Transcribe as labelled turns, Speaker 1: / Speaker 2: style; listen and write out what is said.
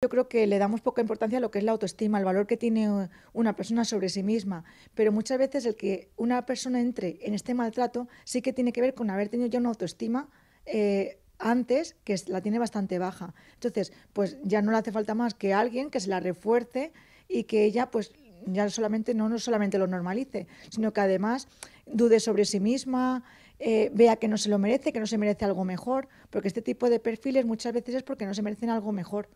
Speaker 1: Yo creo que le damos poca importancia a lo que es la autoestima, el valor que tiene una persona sobre sí misma, pero muchas veces el que una persona entre en este maltrato sí que tiene que ver con haber tenido ya una autoestima eh, antes que la tiene bastante baja. Entonces, pues ya no le hace falta más que alguien que se la refuerce y que ella pues ya solamente no, no solamente lo normalice, sino que además dude sobre sí misma, eh, vea que no se lo merece, que no se merece algo mejor, porque este tipo de perfiles muchas veces es porque no se merecen algo mejor.